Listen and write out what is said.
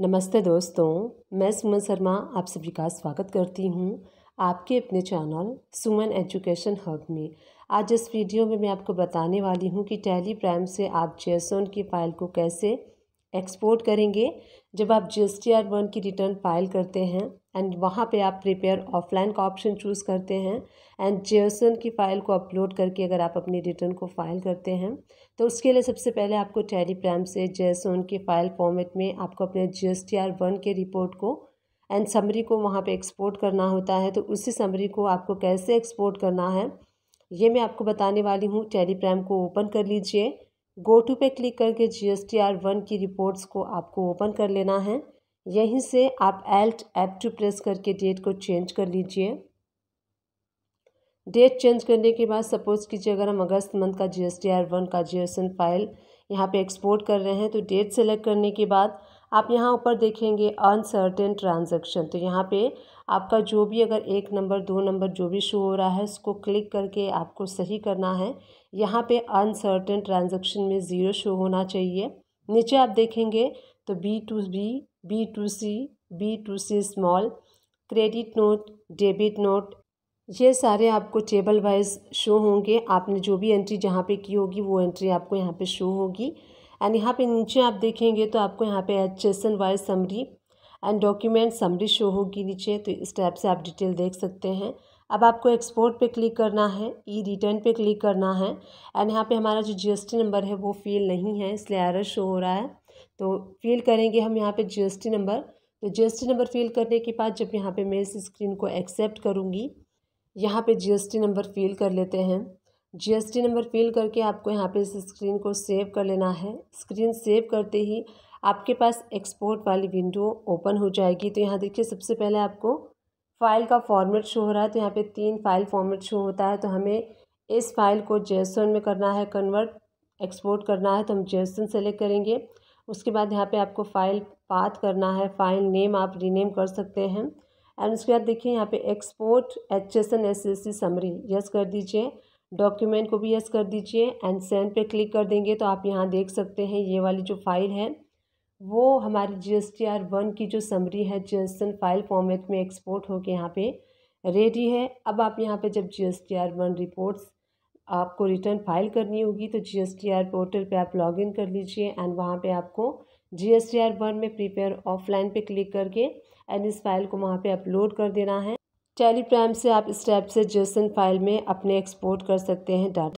नमस्ते दोस्तों मैं सुमन शर्मा आप सभी का स्वागत करती हूँ आपके अपने चैनल सुमन एजुकेशन हब में आज इस वीडियो में मैं आपको बताने वाली हूँ कि टैली प्राइम से आप जेसन की फ़ाइल को कैसे एक्सपोर्ट करेंगे जब आप G S T R one की रिटर्न फाइल करते हैं एंड वहाँ पे आप प्रिपेयर ऑफलाइन का ऑप्शन चूज़ करते हैं एंड जेसन की फ़ाइल को अपलोड करके अगर आप अपनी रिटर्न को फाइल करते हैं तो उसके लिए सबसे पहले आपको प्रैम से जेसन की फ़ाइल फॉर्मेट में आपको अपने G S T R one के रिपोर्ट को एंड समरी को वहाँ पे एक्सपोर्ट करना होता है तो उसी समरी को आपको कैसे एक्सपोर्ट करना है ये मैं आपको बताने वाली हूँ प्रैम को ओपन कर लीजिए गो टू पे क्लिक करके G S T R one की रिपोर्ट्स को आपको ओपन कर लेना है यहीं से आप एल्ट एप टू प्रेस करके डेट को चेंज कर लीजिए डेट चेंज करने के बाद सपोज़ कीजिए अगर हम अगस्त मंथ का G S T R one का जी एस एन फाइल यहाँ पे एक्सपोर्ट कर रहे हैं तो डेट सेलेक्ट करने के बाद आप यहाँ ऊपर देखेंगे अनसर्टेन ट्रांजेक्शन तो यहाँ पे आपका जो भी अगर एक नंबर दो नंबर जो भी शो हो रहा है उसको क्लिक करके आपको सही करना है यहाँ पे अनसर्टेन ट्रांजेक्शन में ज़ीरो शो होना चाहिए नीचे आप देखेंगे तो B two B B two C B two C small credit note debit note ये सारे आपको टेबल वाइज शो होंगे आपने जो भी एंट्री जहाँ पे की होगी वो एंट्री आपको यहाँ पे शो होगी एंड यहाँ पे नीचे आप देखेंगे तो आपको यहाँ पे N wise summary and document summary show होगी नीचे तो इस टाइप से आप डिटेल देख सकते हैं अब आपको एक्सपोर्ट पे क्लिक करना है ई रिटर्न पे क्लिक करना है एंड यहाँ पे हमारा जो जीएसटी नंबर है वो फील नहीं है इसलिए एरर शो हो रहा है तो फिल करेंगे हम यहाँ पे जी नंबर तो जी नंबर फिल करने के बाद जब यहाँ पे मैं इस स्क्रीन को एक्सेप्ट करूँगी यहाँ पे जी नंबर फिल कर लेते हैं जी नंबर फिल करके आपको यहाँ पे इस स्क्रीन को सेव कर लेना है स्क्रीन सेव करते ही आपके पास एक्सपोर्ट वाली विंडो ओपन हो जाएगी तो यहाँ देखिए सबसे पहले आपको फाइल का फॉर्मेट शो हो रहा है तो यहाँ पर तीन फाइल फॉर्मेट शो होता है तो हमें इस फाइल को जेसन में करना है कन्वर्ट एक्सपोर्ट करना है तो हम जेसन सेलेक्ट करेंगे उसके बाद यहाँ पे आपको फाइल पाथ करना है फाइल नेम आप रीनेम कर सकते हैं एंड उसके बाद देखिए यहाँ पे export H S N S S C summary yes कर दीजिए डॉक्यूमेंट को भी यस कर दीजिए एंड सेंड पे क्लिक कर देंगे तो आप यहाँ देख सकते हैं ये वाली जो फाइल है वो हमारी G S T R one की जो समरी है J S N file format में एक्सपोर्ट होकर यहाँ पे रेडी है अब आप यहाँ पे जब G S T R one reports आपको रिटर्न फाइल करनी होगी तो G S T R portal पर आप लॉग इन कर लीजिए एंड वहाँ पे आपको G S T R one में प्रिपेयर ऑफलाइन पे क्लिक करके एंड इस फाइल को वहाँ पे अपलोड कर देना है टेलीग्राम से आप स्टेप से जेसन फाइल में अपने एक्सपोर्ट कर सकते हैं डाटा